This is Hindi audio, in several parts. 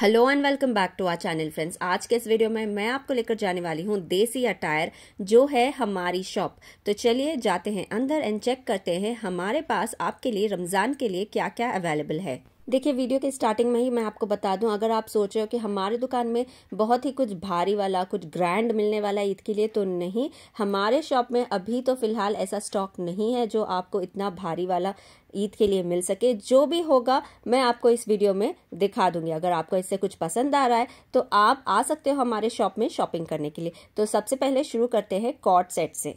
Hello and welcome back to our channel friends आज के इस वीडियो में मैं आपको लेकर जाने वाली हूँ देसी अटायर जो है हमारी शॉप तो चलिए जाते हैं अंदर एंड चेक करते हैं हमारे पास आपके लिए रमज़ान के लिए क्या क्या अवेलेबल है देखिए वीडियो के स्टार्टिंग में ही मैं आपको बता दूं अगर आप सोच रहे हो कि हमारे दुकान में बहुत ही कुछ भारी वाला कुछ ग्रैंड मिलने वाला ईद के लिए तो नहीं हमारे शॉप में अभी तो फिलहाल ऐसा स्टॉक नहीं है जो आपको इतना भारी वाला ईद के लिए मिल सके जो भी होगा मैं आपको इस वीडियो में दिखा दूंगी अगर आपको इससे कुछ पसंद आ रहा है तो आप आ सकते हो हमारे शॉप में शॉपिंग करने के लिए तो सबसे पहले शुरू करते हैं कॉट सेट से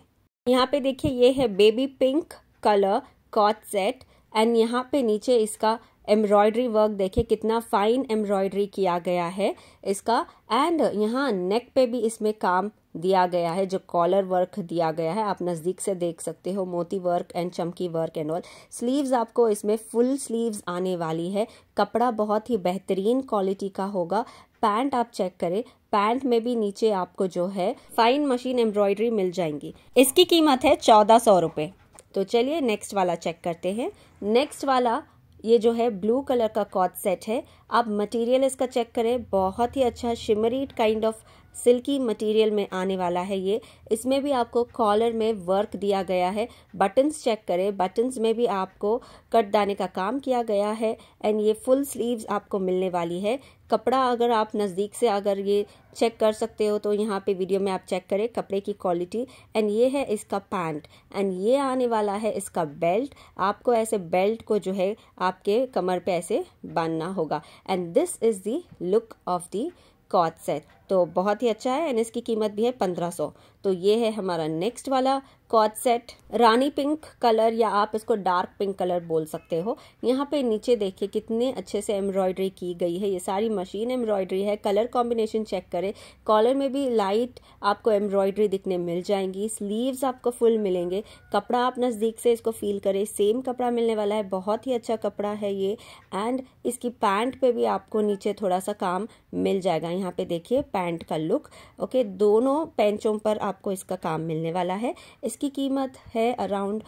यहाँ पे देखिए ये है baby pink colour cot set and यहाँ पे नीचे इसका एम्ब्रॉयडरी वर्क देखिए कितना फाइन एम्ब्रॉयडरी किया गया है इसका एंड यहाँ नेक पे भी इसमें काम दिया गया है जो कॉलर वर्क दिया गया है आप नज़दीक से देख सकते हो मोती वर्क एंड चमकी वर्क एंड ऑल स्लीव्स आपको इसमें फुल स्लीव्स आने वाली है कपड़ा बहुत ही बेहतरीन क्वालिटी का होगा पैंट आप चेक करें पैंट में भी नीचे आपको जो है फाइन मशीन एम्ब्रॉयडरी मिल जाएंगी इसकी कीमत है चौदह सौ रुपये तो चलिए नेक्स्ट वाला चेक करते हैं नेक्स्ट वाला ये जो है ब्लू कलर का कॉट सेट है आप मटेरियल इसका चेक करें बहुत ही अच्छा shimmered kind of silky material में आने वाला है ये इसमें भी आपको कॉलर में वर्क दिया गया है बटन्स चेक करें बटन्स में भी आपको कट दाने का काम किया गया है एंड ये फुल स्लीव्स आपको मिलने वाली है कपड़ा अगर आप नज़दीक से अगर ये चेक कर सकते हो तो यहाँ पे वीडियो में आप चेक करें कपड़े की क्वालिटी एंड ये है इसका पैंट एंड ये आने वाला है इसका बेल्ट आपको ऐसे बेल्ट को जो है आपके कमर पे ऐसे बांधना होगा and this is the look of the cot set तो बहुत ही अच्छा है एंड इसकी कीमत भी है पंद्रह सौ तो ये है हमारा नेक्स्ट वाला cot set rani pink colour या आप इसको डार्क पिंक कलर बोल सकते हो यहाँ पे नीचे देखिए कितने अच्छे से एम्ब्रॉयडरी की गई है ये सारी मशीन एम्ब्रॉयडरी है कलर कॉम्बिनेशन चेक करें कॉलर में भी लाइट आपको एम्ब्रॉयडरी दिखने मिल जाएंगी स्लीव्स आपको फुल मिलेंगे कपड़ा आप नज़दीक से इसको फील करें सेम कपड़ा मिलने वाला है बहुत ही अच्छा कपड़ा है ये एंड इसकी पैंट पे भी आपको नीचे थोड़ा सा काम मिल जाएगा यहाँ पे देखिए पैंट का लुक ओके दोनों पेंचों पर आपको इसका काम मिलने वाला है इस इसकी कीमत है अराउंड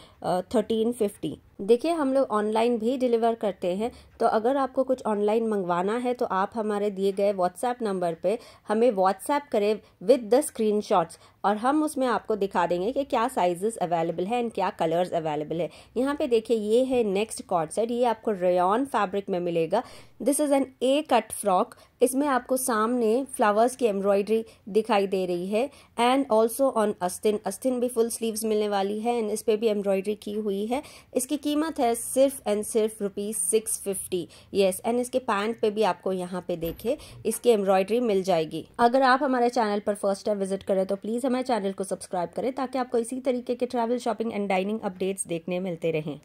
थर्टीन फिफ्टी देखिए हम लोग ऑनलाइन भी डिलीवर करते हैं तो अगर आपको कुछ ऑनलाइन मंगवाना है तो आप हमारे दिए गए व्हाट्सएप नंबर पे हमें व्हाट्सएप करें विद द स्क्रीन और हम उसमें आपको दिखा देंगे कि क्या साइजेस अवेलेबल है एंड क्या कलर्स अवेलेबल है यहाँ पे देखिए ये है नेक्स्ट कॉर्ड सेट ये आपको रेयन फैब्रिक में मिलेगा this is an A cut frock इसमें आपको सामने फ्लावर्स की एम्ब्रॉयडरी दिखाई दे रही है एंड ऑल्सो ऑन अस्तिन अस्तिन भी फुल स्लीव्स मिलने वाली है एंड इस पर भी एम्ब्रॉयडरी की हुई है इसकी की कीमत है सिर्फ एंड सिर्फ rupees six fifty yes and इसके पैंट पे भी आपको यहाँ पे देखे इसकी एम्ब्रॉयडरी मिल जाएगी अगर आप हमारे चैनल पर फर्स्ट टाइम विजिट करें तो प्लीज़ हमारे चैनल को सब्सक्राइब करें ताकि आपको इसी तरीके के travel shopping and dining updates देखने मिलते रहें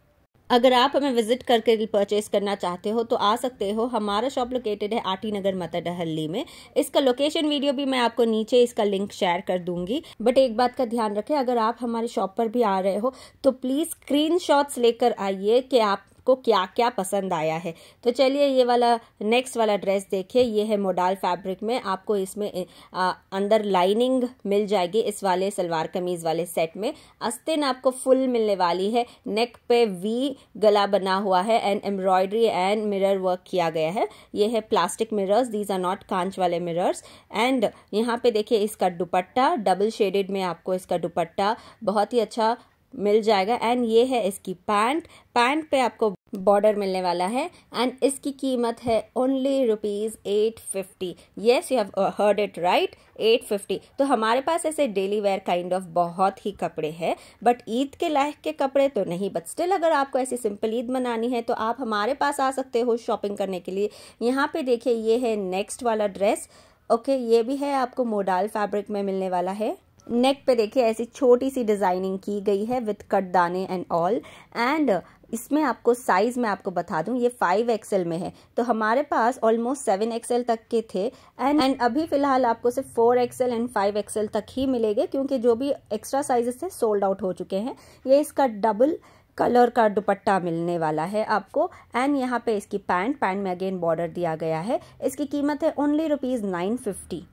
अगर आप हमें विजिट करके परचेस करना चाहते हो तो आ सकते हो हमारा शॉप लोकेटेड है आटी नगर मता डहली में इसका लोकेशन वीडियो भी मैं आपको नीचे इसका लिंक शेयर कर दूंगी बट एक बात का ध्यान रखें अगर आप हमारे शॉप पर भी आ रहे हो तो प्लीज़ स्क्रीन लेकर आइए कि आप आपको क्या क्या पसंद आया है तो चलिए ये वाला नेक्स्ट वाला ड्रेस देखिए ये है मोडाल फैब्रिक में आपको इसमें आ, अंदर लाइनिंग मिल जाएगी इस वाले सलवार कमीज़ वाले सेट में अस्तिन आपको फुल मिलने वाली है नेक पे वी गला बना हुआ है and embroidery and mirror work किया गया है ये है plastic mirrors these are not कांच वाले मिरर्स एंड यहाँ पे देखिए इसका दुपट्टा डबल शेडेड में आपको इसका दुपट्टा बहुत ही अच्छा मिल जाएगा एंड ये है इसकी पैंट पैंट पे आपको बॉर्डर मिलने वाला है एंड इसकी कीमत है only rupees eight fifty yes you have heard it right eight fifty तो हमारे पास ऐसे डेली वेयर काइंड ऑफ बहुत ही कपड़े हैं बट ईद के लायक के कपड़े तो नहीं बट स्टिल अगर आपको ऐसी सिंपल ईद मनानी है तो आप हमारे पास आ सकते हो शॉपिंग करने के लिए यहाँ पे देखिए ये है नेक्स्ट वाला ड्रेस ओके okay, ये भी है आपको मोडाल फैब्रिक में मिलने वाला है नेक पे देखिए ऐसी छोटी सी डिज़ाइनिंग की गई है विथ कट दाने एंड ऑल एंड इसमें आपको साइज़ मैं आपको बता दूं ये फाइव एक्सएल में है तो हमारे पास ऑलमोस्ट सेवन एक्सएल तक के थे एंड एंड अभी फ़िलहाल आपको सिर्फ four XL and five XL तक ही मिलेंगे क्योंकि जो भी एक्स्ट्रा साइजेस थे सोल्ड आउट हो चुके हैं ये इसका डबल कलर का दुपट्टा मिलने वाला है आपको एंड यहाँ पे इसकी पैंट पैंट में अगेन बॉर्डर दिया गया है इसकी कीमत है ओनली रुपीज़ नाइन फिफ्टी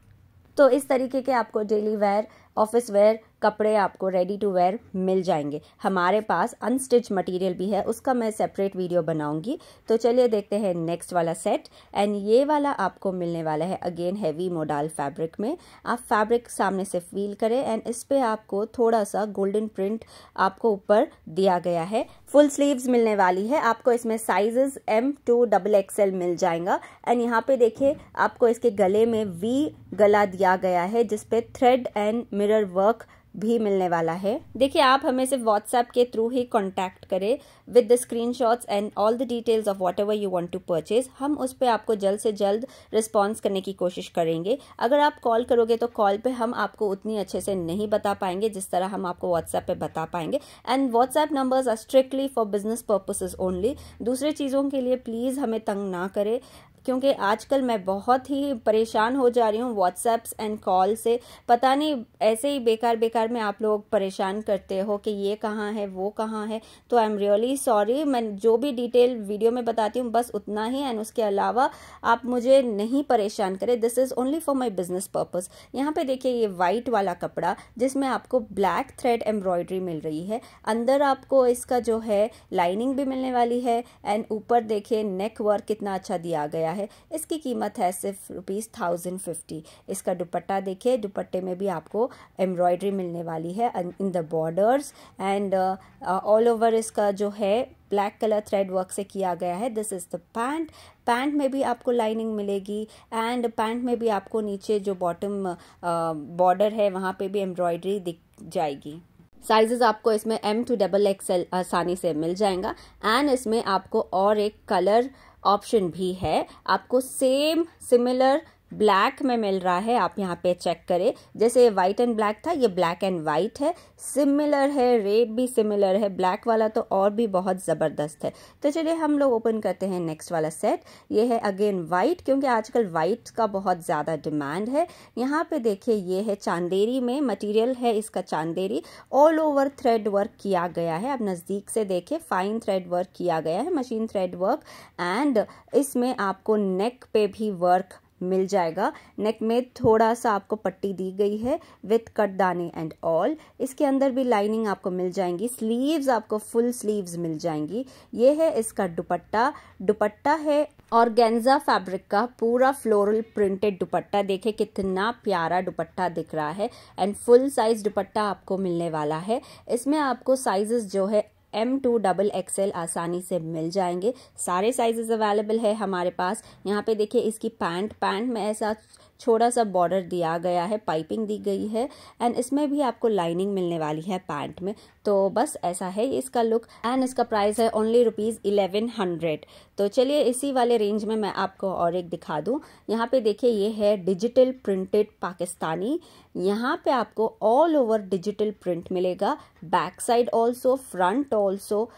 तो इस तरीके के आपको डेली वेयर ऑफिस वेयर कपड़े आपको रेडी टू वेयर मिल जाएंगे हमारे पास अनस्टिच मटेरियल भी है उसका मैं सेपरेट वीडियो बनाऊंगी तो चलिए देखते हैं नेक्स्ट वाला सेट एंड ये वाला आपको मिलने वाला है अगेन हैवी मोडाल फैब्रिक में आप फैब्रिक सामने से फील करें एंड इस पर आपको थोड़ा सा गोल्डन प्रिंट आपको ऊपर दिया गया है फुल स्लीव्स मिलने वाली है आपको इसमें sizes M to double XL मिल जाएगा एंड यहाँ पे देखिए आपको इसके गले में वी गला दिया गया है जिसपे थ्रेड एंड मिरर वर्क भी मिलने वाला है देखिए आप हमें सिर्फ व्हाट्सएप के थ्रू ही कॉन्टेक्ट करें with the shots and all the details of whatever you want to purchase हम उस पर आपको जल्द से जल्द रिस्पॉन्स करने की कोशिश करेंगे अगर आप कॉल करोगे तो कॉल पर हम आपको उतनी अच्छे से नहीं बता पाएंगे जिस तरह हम आपको व्हाट्सएप पे बता पाएंगे and WhatsApp numbers are strictly for business purposes only दूसरे चीज़ों के लिए प्लीज़ हमें तंग ना करें क्योंकि आजकल मैं बहुत ही परेशान हो जा रही हूँ व्हाट्सएप्स एंड कॉल से पता नहीं ऐसे ही बेकार बेकार में आप लोग परेशान करते हो कि ये कहाँ है वो कहाँ है तो आई एम रियली सॉरी मैं जो भी डिटेल वीडियो में बताती हूँ बस उतना ही एंड उसके अलावा आप मुझे नहीं परेशान करें this is only for my business purpose यहाँ पे देखिए ये वाइट वाला कपड़ा जिसमें आपको ब्लैक थ्रेड एम्ब्रॉयडरी मिल रही है अंदर आपको इसका जो है लाइनिंग भी मिलने वाली है एंड ऊपर देखिए नेक वर्क कितना अच्छा दिया गया है इसकी कीमत है सिर्फ रुपीज़ थाउजेंड फिफ्टी इसका दुपट्टा देखिए दुपट्टे में भी आपको एम्ब्रॉयडरी मिलने वाली है in the borders and all over इसका जो है ब्लैक कलर थ्रेड वर्क से किया गया है this is the pant pant में भी आपको लाइनिंग मिलेगी एंड पैंट में भी आपको नीचे जो बॉटम बॉर्डर uh, है वहाँ पे भी एम्ब्रॉयडरी दिख जाएगी साइजेस आपको इसमें एम टू डबल एक्सएल आसानी से मिल जाएगा एंड इसमें आपको और एक कलर ऑप्शन भी है आपको सेम सिमिलर ब्लैक में मिल रहा है आप यहाँ पे चेक करें जैसे वाइट एंड ब्लैक था ये ब्लैक एंड वाइट है सिमिलर है रेड भी सिमिलर है ब्लैक वाला तो और भी बहुत ज़बरदस्त है तो चलिए हम लोग ओपन करते हैं नेक्स्ट वाला सेट ये है अगेन वाइट क्योंकि आजकल वाइट का बहुत ज़्यादा डिमांड है यहाँ पे देखिए ये है चांदेरी में मटीरियल है इसका Chanderi all over thread work किया गया है आप नज़दीक से देखें फाइन थ्रेड वर्क किया गया है मशीन थ्रेड वर्क एंड इसमें आपको नेक पे भी वर्क मिल जाएगा नेक में थोड़ा सा आपको पट्टी दी गई है विथ कट दाने एंड ऑल इसके अंदर भी लाइनिंग आपको मिल जाएंगी स्लीव्स आपको फुल स्लीव्स मिल जाएंगी ये है इसका दुपट्टा दुपट्टा है और गेंजा फैब्रिक का पूरा फ्लोरल प्रिंटेड दुपट्टा देखे कितना प्यारा दुपट्टा दिख रहा है एंड फुल साइज दुपट्टा आपको मिलने वाला है इसमें आपको साइजेस जो है एम टू डबल एक्सएल आसानी से मिल जाएंगे सारे साइजेस अवेलेबल है हमारे पास यहाँ पे देखिए इसकी पैंट पैंट में ऐसा छोटा सा बॉर्डर दिया गया है पाइपिंग दी गई है एंड इसमें भी आपको लाइनिंग मिलने वाली है पैंट में तो बस ऐसा है इसका लुक एंड इसका प्राइस है ओनली रुपीज़ इलेवन हंड्रेड तो चलिए इसी वाले रेंज में मैं आपको और एक दिखा दूँ यहाँ पे देखिए ये है डिजिटल प्रिंटेड पाकिस्तानी यहाँ पे आपको ऑल ओवर डिजिटल प्रिंट मिलेगा back side also front also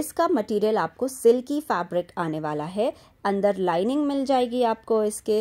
इसका मटेरियल आपको सिल्की फैब्रिक आने वाला है अंदर लाइनिंग मिल जाएगी आपको इसके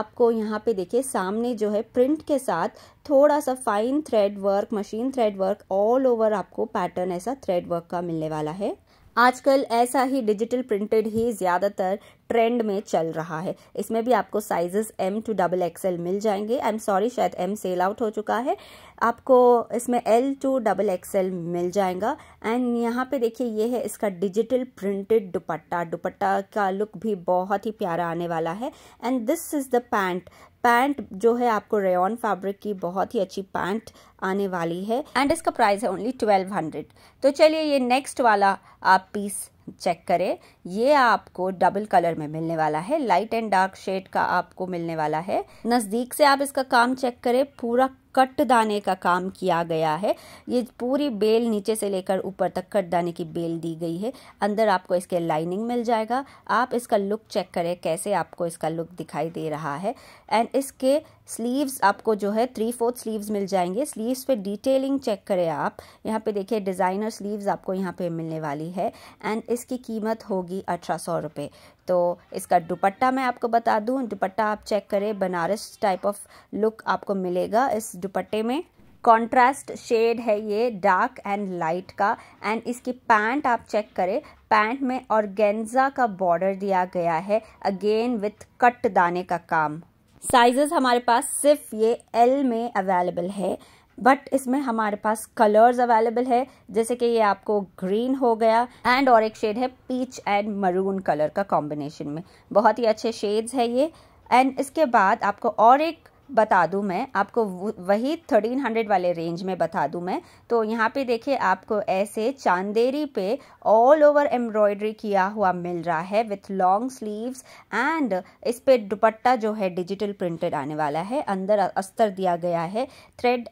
आपको यहाँ पे देखिए सामने जो है प्रिंट के साथ थोड़ा सा fine thread work machine thread work all over आपको पैटर्न ऐसा थ्रेड वर्क का मिलने वाला है आजकल ऐसा ही डिजिटल प्रिंटेड ही ज़्यादातर ट्रेंड में चल रहा है इसमें भी आपको sizes M to double XL मिल जाएंगे आई एम सॉरी शायद एम सेल आउट हो चुका है आपको इसमें एल टू डबल एक्सएल मिल जाएगा एंड यहाँ पे देखिए ये है इसका डिजिटल प्रिंटेड दुपट्टा दुपट्टा का लुक भी बहुत ही प्यारा आने वाला है and this is the pant pant जो है आपको रेन फैब्रिक की बहुत ही अच्छी पैंट आने वाली है एंड इसका प्राइस है ओनली ट्वेल्व हंड्रेड तो चलिए ये नेक्स्ट वाला आप पीस चेक करें ये आपको डबल कलर में मिलने वाला है लाइट एंड डार्क शेड का आपको मिलने वाला है नज़दीक से आप इसका काम चेक करें पूरा कट दाने का काम किया गया है ये पूरी बेल नीचे से लेकर ऊपर तक कट दाने की बेल दी गई है अंदर आपको इसके लाइनिंग मिल जाएगा आप इसका लुक चेक करें कैसे आपको इसका लुक दिखाई दे रहा है एंड इसके स्लीव्स आपको जो है थ्री फोर्थ स्लीव्स मिल जाएंगे स्लीव्स पे डिटेलिंग चेक करें आप यहाँ पे देखिए डिज़ाइनर स्लीव्स आपको यहाँ पे मिलने वाली है एंड इसकी कीमत होगी अठारह सौ रुपये तो इसका दुपट्टा मैं आपको बता दूँ दुपट्टा आप चेक करें बनारस टाइप ऑफ लुक आपको मिलेगा इस दुपट्टे में कॉन्ट्रास्ट शेड है ये डार्क एंड लाइट का एंड इसकी पैंट आप चेक करें पैंट में और का बॉर्डर दिया गया है अगेन विथ कट दाने का काम साइजेस हमारे पास सिर्फ ये एल में अवेलेबल है बट इसमें हमारे पास कलर्स अवेलेबल है जैसे कि ये आपको ग्रीन हो गया एंड और एक शेड है पीच एंड मरून कलर का कॉम्बिनेशन में बहुत ही अच्छे शेड्स है ये एंड इसके बाद आपको और एक बता दूं मैं आपको वही थर्टीन हंड्रेड वाले रेंज में बता दूं मैं तो यहाँ पे देखिए आपको ऐसे चांदेरी पे ऑल ओवर एम्ब्रॉयडरी किया हुआ मिल रहा है विथ लॉन्ग स्लीव्स एंड इस पे दुपट्टा जो है डिजिटल प्रिंटेड आने वाला है अंदर अस्तर दिया गया है थ्रेड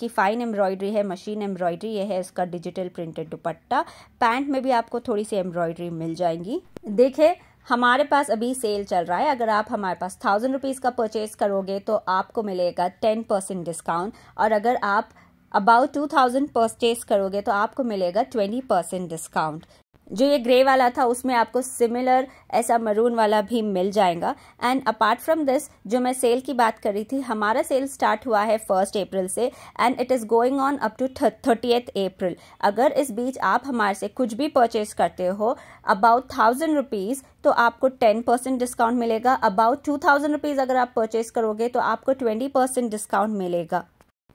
की फाइन एम्ब्रॉयडरी है मशीन एम्ब्रॉयडरी ये है इसका डिजिटल प्रिंटेड दुपट्टा पैंट में भी आपको थोड़ी सी एम्ब्रॉयडरी मिल जाएंगी देखिए हमारे पास अभी सेल चल रहा है अगर आप हमारे पास थाउजेंड रुपीज़ का परचेज करोगे तो आपको मिलेगा टेन परसेंट डिस्काउंट और अगर आप अबाउट टू थाउजेंड परचेज करोगे तो आपको मिलेगा ट्वेंटी परसेंट डिस्काउंट जो ये ग्रे वाला था उसमें आपको सिमिलर ऐसा मरून वाला भी मिल जाएगा एंड अपार्ट फ्रॉम दिस जो मैं सेल की बात कर रही थी हमारा सेल स्टार्ट हुआ है फर्स्ट अप्रैल से and it is going on up to thirty April अगर इस बीच आप हमारे से कुछ भी परचेज करते हो अबाउट थाउजेंड रुपीज़ तो आपको टेन परसेंट डिस्काउंट मिलेगा अबाउट टू थाउजेंड रुपीज़ अगर आप परचेज करोगे तो आपको ट्वेंटी परसेंट डिस्काउंट मिलेगा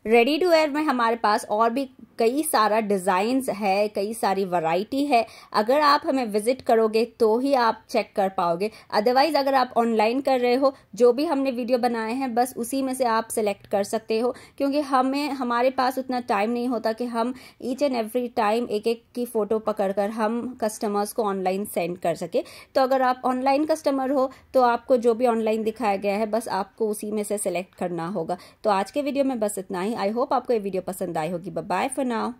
रेडी टू वेयर में हमारे पास और भी कई सारा डिज़ाइंस है कई सारी वैरायटी है अगर आप हमें विज़िट करोगे तो ही आप चेक कर पाओगे अदरवाइज़ अगर आप ऑनलाइन कर रहे हो जो भी हमने वीडियो बनाए हैं बस उसी में से आप सेलेक्ट कर सकते हो क्योंकि हमें हमारे पास उतना टाइम नहीं होता कि हम ईच एंड एवरी टाइम एक एक की फ़ोटो पकड़ कर हम कस्टमर्स को ऑनलाइन सेंड कर सके तो अगर आप ऑनलाइन कस्टमर हो तो आपको जो भी ऑनलाइन दिखाया गया है बस आपको उसी में से सेलेक्ट करना होगा तो आज के वीडियो में बस इतना ही आई होप आपको ये वीडियो पसंद आई होगी बाय फॉर now.